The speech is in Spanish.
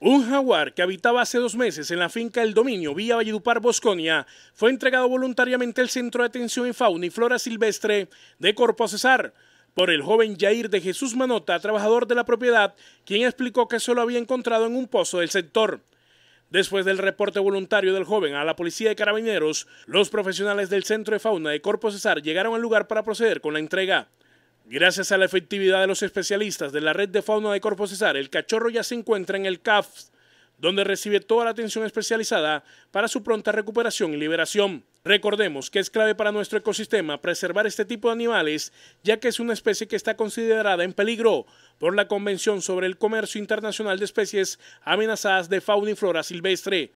Un jaguar que habitaba hace dos meses en la finca El Dominio, vía Valledupar, Bosconia, fue entregado voluntariamente al Centro de Atención en Fauna y Flora Silvestre de Corpo Cesar por el joven Jair de Jesús Manota, trabajador de la propiedad, quien explicó que se lo había encontrado en un pozo del sector. Después del reporte voluntario del joven a la policía de carabineros, los profesionales del Centro de Fauna de Corpo Cesar llegaron al lugar para proceder con la entrega. Gracias a la efectividad de los especialistas de la red de fauna de Corpo Cesar, el cachorro ya se encuentra en el CAF, donde recibe toda la atención especializada para su pronta recuperación y liberación. Recordemos que es clave para nuestro ecosistema preservar este tipo de animales, ya que es una especie que está considerada en peligro por la Convención sobre el Comercio Internacional de Especies Amenazadas de Fauna y Flora Silvestre.